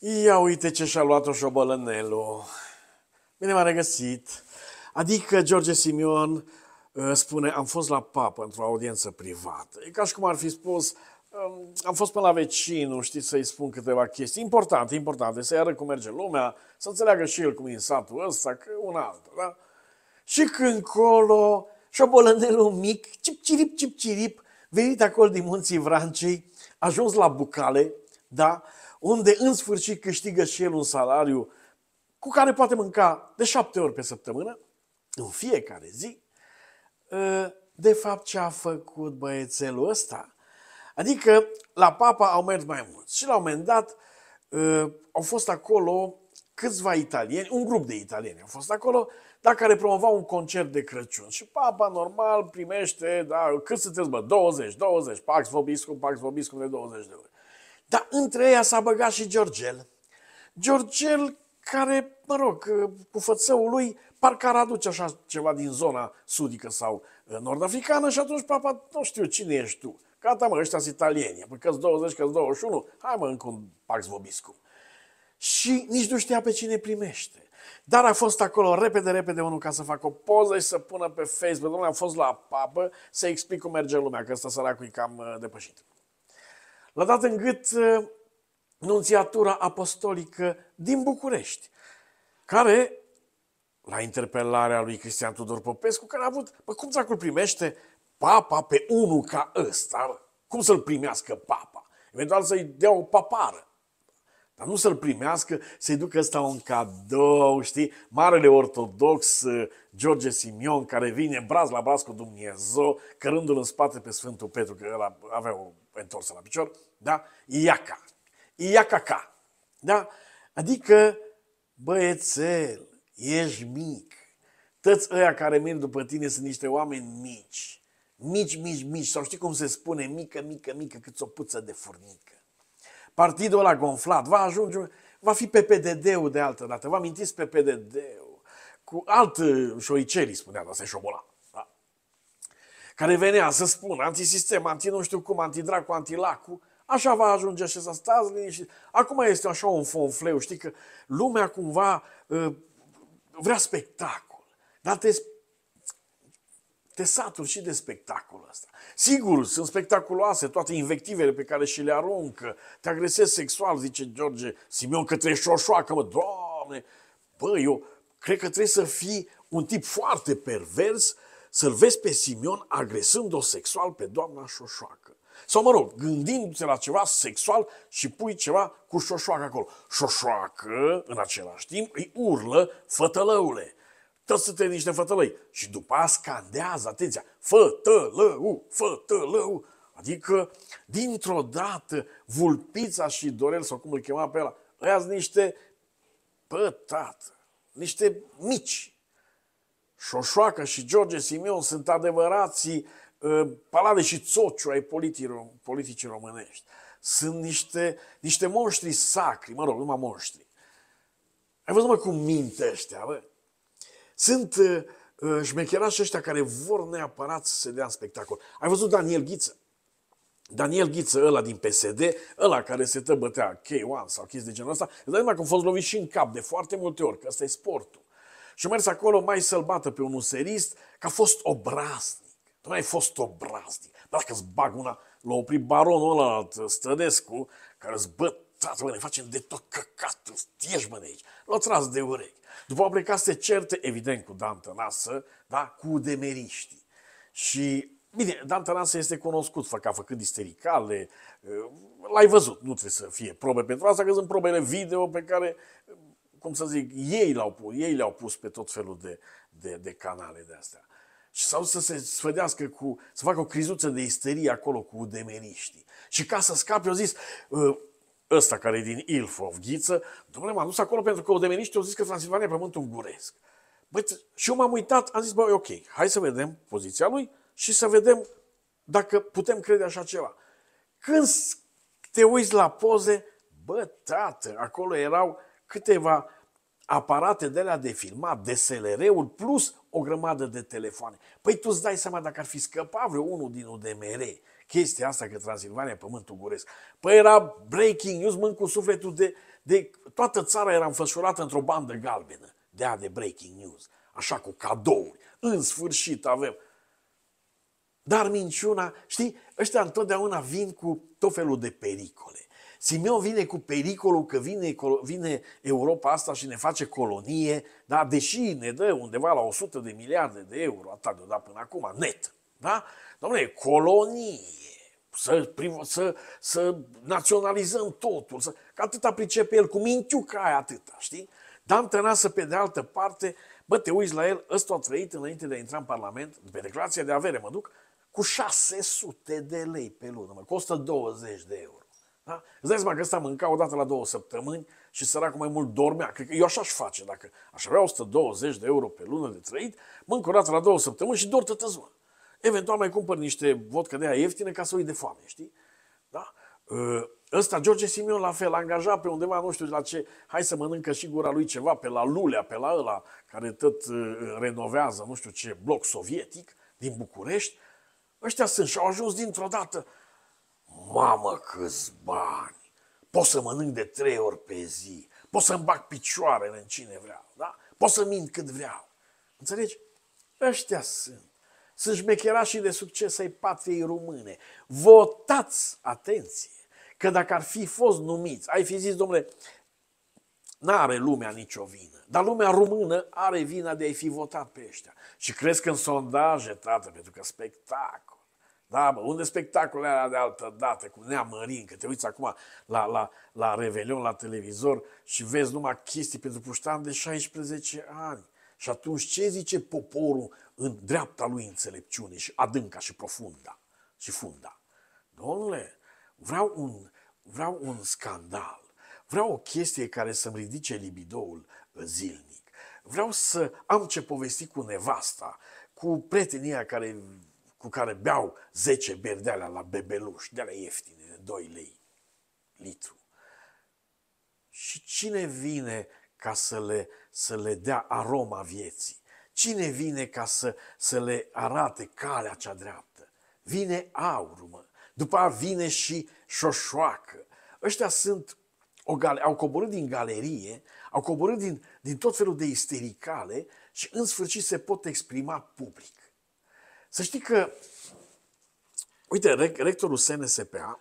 Ia uite ce și-a luat-o șobolănelu. Bine m-a regăsit. Adică George Simion uh, spune, am fost la papă într-o audiență privată. E ca și cum ar fi spus, um, am fost pe la vecinul, știți, să-i spun câteva chestii Important, Important, să-i arăt cum merge lumea, să înțeleagă și el cum e în satul ăsta, că un altul, da? Și când colo, șobolănelul mic, cip-cirip, cip-cirip, venit acolo din munții Vrancei, ajuns la Bucale, da? unde în sfârșit câștigă și el un salariu cu care poate mânca de șapte ori pe săptămână, în fiecare zi, ă, de fapt ce a făcut băiețelul ăsta? Adică la papa au mers mai mulți și la un moment dat ă, au fost acolo câțiva italieni, un grup de italieni au fost acolo, dar care promovau un concert de Crăciun. Și papa normal primește, da, cât sunteți, bă, 20, 20, pax vobiscum, pax vobiscum de 20 de ori. Dar între ei s-a băgat și Georgel. Georgel care, mă rog, cu fățăul lui parcă ar aduce așa ceva din zona sudică sau uh, nord-africană și atunci papa, nu știu cine ești tu. Gata mă, ăștia sunt italieni, păi că 20, că 21, hai mă încă un pax vobiscu. Și nici nu știa pe cine primește. Dar a fost acolo repede, repede unul ca să facă o poză și să pună pe Facebook. Domnule, am fost la papă să explic cum merge lumea, că ăsta săracul e cam uh, depășit. L-a dat în gât uh, nunțiatura apostolică din București, care, la interpelarea lui Cristian Tudor Popescu, care a avut, bă, cum să-l primește papa pe unul ca ăsta? Cum să-l primească papa? Eventual să-i dea o papară. Dar nu să-l primească, să-i ducă ăsta un cadou, știi? Marele ortodox uh, George Simion, care vine braz la braz cu Dumnezeu, cărându-l în spate pe Sfântul Petru, că el avea o întorsă la picior, da? Iaca. Iaca ca. Da? Adică, băiețel, ești mic. Tăți ăia care merg după tine sunt niște oameni mici. Mici, mici, mici. Sau știi cum se spune? Mică, mică, mică, cât o puță de furnică partidul ăla gonflat, va ajunge, va fi pe PDD-ul de altă dată. Vă amintiți pe PDD-ul? Cu alt uh, șoiceli, spunea, asta e șobola. Da? Care venea să spună antisistem, anti nu știu cum, antidracu, antilacu. Așa va ajunge și să stați liniștit. Acum este așa un fonfleu, știi că lumea cumva uh, vrea spectacol. Dar te te saturi și de spectacolul ăsta. Sigur, sunt spectaculoase toate invectivele pe care și le aruncă. Te agresezi sexual, zice George Simion, că trebuie șoșoacă, mă, doamne! Bă, eu cred că trebuie să fii un tip foarte pervers să-l vezi pe Simion agresând-o sexual pe doamna șoșoacă. Sau, mă rog, gândindu-te la ceva sexual și pui ceva cu șoșoacă acolo. Șoșoacă, în același timp, îi urlă fătălăule tăsâte niște fătălăi. Și după aia scandează, atenția, fătălău, fătălău. Adică, dintr-o dată, vulpița și Dorel, sau cum îl chema pe ăla, ăia niște pătat, niște mici. Șoșoacă și George Simeon sunt adevărații uh, palade și țociu ai politicii, politicii românești. Sunt niște, niște monștri sacri, mă rog, numai monștri. Ai văzut, mă, cum minte ăștia, bă? Sunt uh, uh șmecherași ăștia care vor neapărat să se dea în spectacol. Ai văzut Daniel Ghiță? Daniel Ghiță, ăla din PSD, ăla care se tăbătea K1 sau chestii de genul ăsta, îți dai că a fost lovit și în cap de foarte multe ori, că ăsta e sportul. Și a mers acolo mai să-l bată pe un userist, că a fost obraznic. Nu ai fost obraznic. Dacă îți bag una, l-a oprit baronul ăla, Stădescu, care îți băt tată, mă, ne facem de tot căcatul, stiești, mă de aici, l-a tras de urechi. După a plecat se certe, evident, cu Dan Tănasă, da, cu demeriștii. Și Bine, Dan Tănasă este cunoscut, ca făcând istericale, ă, l-ai văzut, nu trebuie să fie probe pentru asta, că sunt probele video pe care, cum să zic, ei le-au pus, ei le-au pus pe tot felul de, de, de canale de astea. Și sau să se sfădească cu, să facă o crizuță de isterie acolo cu demeriștii. Și ca să scape, au zis, ă, ăsta care e din Ilfov, Ghiță, domnule, m-am dus acolo pentru că o demeniște au zis că Transilvania e pământul unguresc. Bă, și eu m-am uitat, am zis, băi, ok, hai să vedem poziția lui și să vedem dacă putem crede așa ceva. Când te uiți la poze, bă, tată, acolo erau câteva aparate de la de filmat, DSLR-uri, plus o grămadă de telefoane. Păi tu îți dai seama dacă ar fi scăpat vreo unul din UDMR chestia asta că Transilvania e pământul guresc. Păi era breaking news, mânc cu sufletul de, de... Toată țara era înfășurată într-o bandă galbenă de a de breaking news. Așa cu cadouri. În sfârșit avem. Dar minciuna, știi, ăștia întotdeauna vin cu tot felul de pericole. Simeon vine cu pericolul că vine, vine Europa asta și ne face colonie, dar deși ne dă undeva la 100 de miliarde de euro, atât de dat până acum, net. Da? Domnule, colonie, să, să, să naționalizăm totul, să, că atâta pricepe el, cu mintiuca aia atâta, știi? Dan Tănasă, pe de altă parte, bă, te uiți la el, ăsta a trăit înainte de a intra în Parlament, pe declarația de avere mă duc, cu 600 de lei pe lună, mă, costă 20 de euro. Da? Îți dai seama că ăsta mânca o dată la două săptămâni și săracul mai mult dormea. Cred că eu așa-și face. Dacă aș avea 120 de euro pe lună de trăit, mânc o dată la două săptămâni și dor tătăzmă. Eventual mai cumpăr niște vodcă de aia ieftină ca să o iei de foame, știi? Da? Ă, ăsta, George Simion, la fel, angaja pe undeva, nu știu de la ce, hai să mănâncă și gura lui ceva, pe la Lulea, pe la ăla, care tot ă, renovează, nu știu ce, bloc sovietic din București. Ăștia sunt și au ajuns dintr-o dată. Mamă, câți bani! Pot să mănânc de trei ori pe zi, pot să-mi bag picioarele în cine vreau, da? Pot să mint cât vreau. Înțelegi? Ăștia sunt sunt șmecherașii de succes ai patriei române. Votați, atenție, că dacă ar fi fost numiți, ai fi zis, domnule, n-are lumea nicio vină, dar lumea română are vina de a-i fi votat pe ăștia. Și cresc în sondaje, tată, pentru că spectacol. Da, mă, unde spectacolele alea de altă dată, cu neamărin, că te uiți acum la, la, la Revelion, la televizor și vezi numai chestii pentru puștan de 16 ani. Și atunci ce zice poporul în dreapta lui înțelepciune și adânca și profunda și funda? Domnule, vreau un, vreau un scandal, vreau o chestie care să-mi ridice libidoul uh, zilnic, vreau să am ce povesti cu nevasta, cu prietenia care, cu care beau 10 beri de la bebeluș, de la ieftine, 2 lei litru. Și cine vine ca să le, să le dea aroma vieții. Cine vine ca să, să le arate calea cea dreaptă? Vine aurul, mă. După aia vine și șoșoacă. Ăștia sunt o gale- au coborât din galerie, au coborât din, din tot felul de istericale și în sfârșit se pot exprima public. Să știi că, uite, rectorul SNSPA,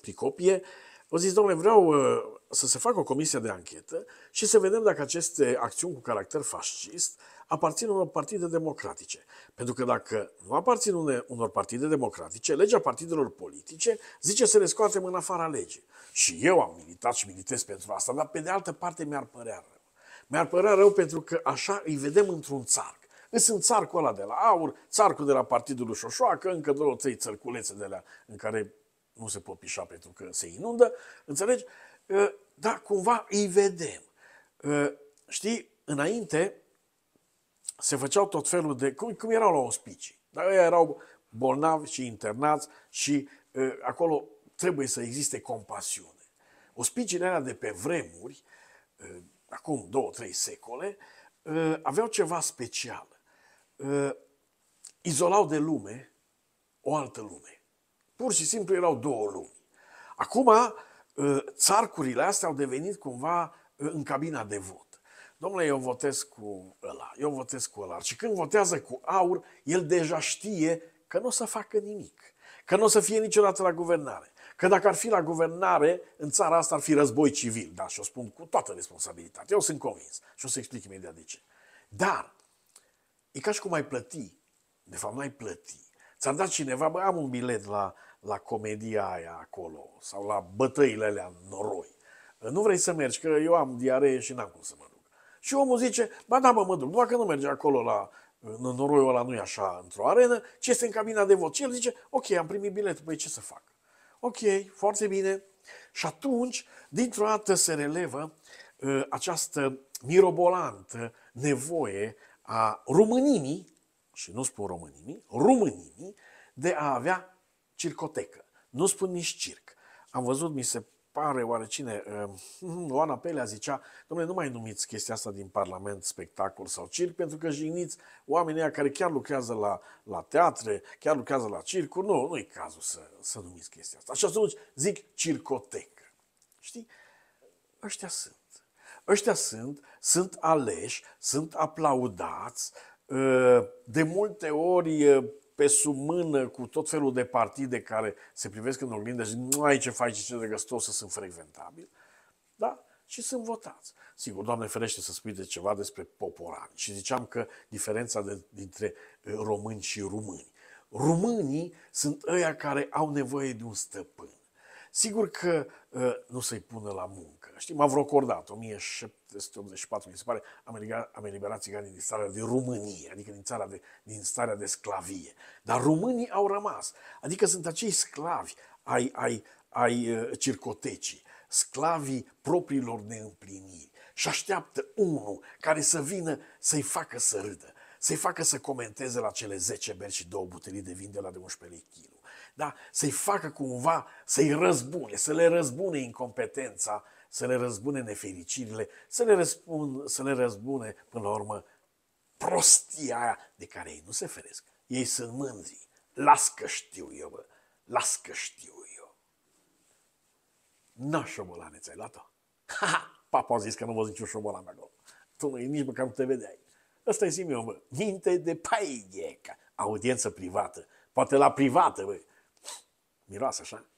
Pricopie, a zis, domnule, vreau ă, să se facă o comisie de anchetă și să vedem dacă aceste acțiuni cu caracter fascist aparțin unor partide democratice. Pentru că dacă nu aparțin unor partide democratice, legea partidelor politice zice să le scoatem în afara legii. Și eu am militat și militez pentru asta, dar pe de altă parte mi-ar părea rău. Mi-ar părea rău pentru că așa îi vedem într-un țar. Îs sunt țarcul ăla de la aur, țarcul de la Partidul lui Șoșoacă, încă două, trei țărculețe de la în care nu se pot pișa pentru că se inundă, înțelegi? Ă, dar cumva îi vedem. Ă, știi, înainte se făceau tot felul de... Cum, cum erau la ospicii. Dar ei erau bolnavi și internați și ă, acolo trebuie să existe compasiune. Ospiciile alea de pe vremuri, acum două, trei secole, aveau ceva special. Izolau de lume o altă lume. Pur și simplu erau două lumi. Acum Ă, țarcurile astea au devenit cumva ă, în cabina de vot. Domnule, eu votez cu ăla, eu votez cu ăla. Și când votează cu aur, el deja știe că nu o să facă nimic, că nu o să fie niciodată la guvernare. Că dacă ar fi la guvernare, în țara asta ar fi război civil, da, și o spun cu toată responsabilitatea. Eu sunt convins și o să explic imediat de ce. Dar e ca și cum ai plăti, de fapt nu ai plăti. Ți-ar dat cineva, bă, am un bilet la la comedia aia acolo sau la bătăile alea în noroi. Nu vrei să mergi, că eu am diaree și n-am cum să mă duc. Și omul zice, ba da, mă, mă duc, doar că nu merge acolo la în noroiul ăla nu e așa într-o arenă, ce este în cabina de vot. Și el zice, ok, am primit bilet, băi, ce să fac? Ok, foarte bine. Și atunci, dintr-o dată se relevă uh, această mirobolantă nevoie a românii, și nu spun românii, românii de a avea circotecă. Nu spun nici circ. Am văzut, mi se pare oarecine, uh, um, Oana Pelea zicea, domnule, nu mai numiți chestia asta din Parlament spectacol sau circ, pentru că jigniți oamenii care chiar lucrează la, la teatre, chiar lucrează la circuri, nu, nu e cazul să, să numiți chestia asta. Așa atunci zic circotecă. Știi? Ăștia sunt. Ăștia sunt, sunt aleși, sunt aplaudați, uh, de multe ori uh, pe sub mână cu tot felul de partide care se privesc în oglindă și nu ai ce faci, ce găstos să sunt frecventabil, da? Și sunt votați. Sigur, Doamne ferește să spui de ceva despre poporani. Și ziceam că diferența de, dintre eh, români și români. Românii sunt ăia care au nevoie de un stăpân. Sigur că uh, nu se-i pună la muncă Știi, m-a vreo acordat, 1784, mi se pare, am eliberat, am eliberat țiganii din starea de România, adică din, țara de, din starea de sclavie. Dar românii au rămas, adică sunt acei sclavi ai, ai, ai uh, circotecii, sclavii propriilor neîmpliniri. Și așteaptă unul care să vină să-i facă să râdă, să-i facă să comenteze la cele 10 beri și două butelii de vin de la de 11 lei kilo. Da? Să-i facă cumva, să-i răzbune, să le răzbune incompetența să le răzbune nefericirile, să le, răspun, să le răzbune, până la urmă, prostia aia de care ei nu se feresc. Ei sunt mândri. Las că știu eu, bă. Las că știu eu. Na, șobolane, ți-ai luat-o? Ha, ha, papa a zis că nu văz niciun șobolan acolo. Tu nu nici măcar nu te vedeai. Ăsta e eu, bă. Minte de paie, audiență privată. Poate la privată, bă. Miroase așa.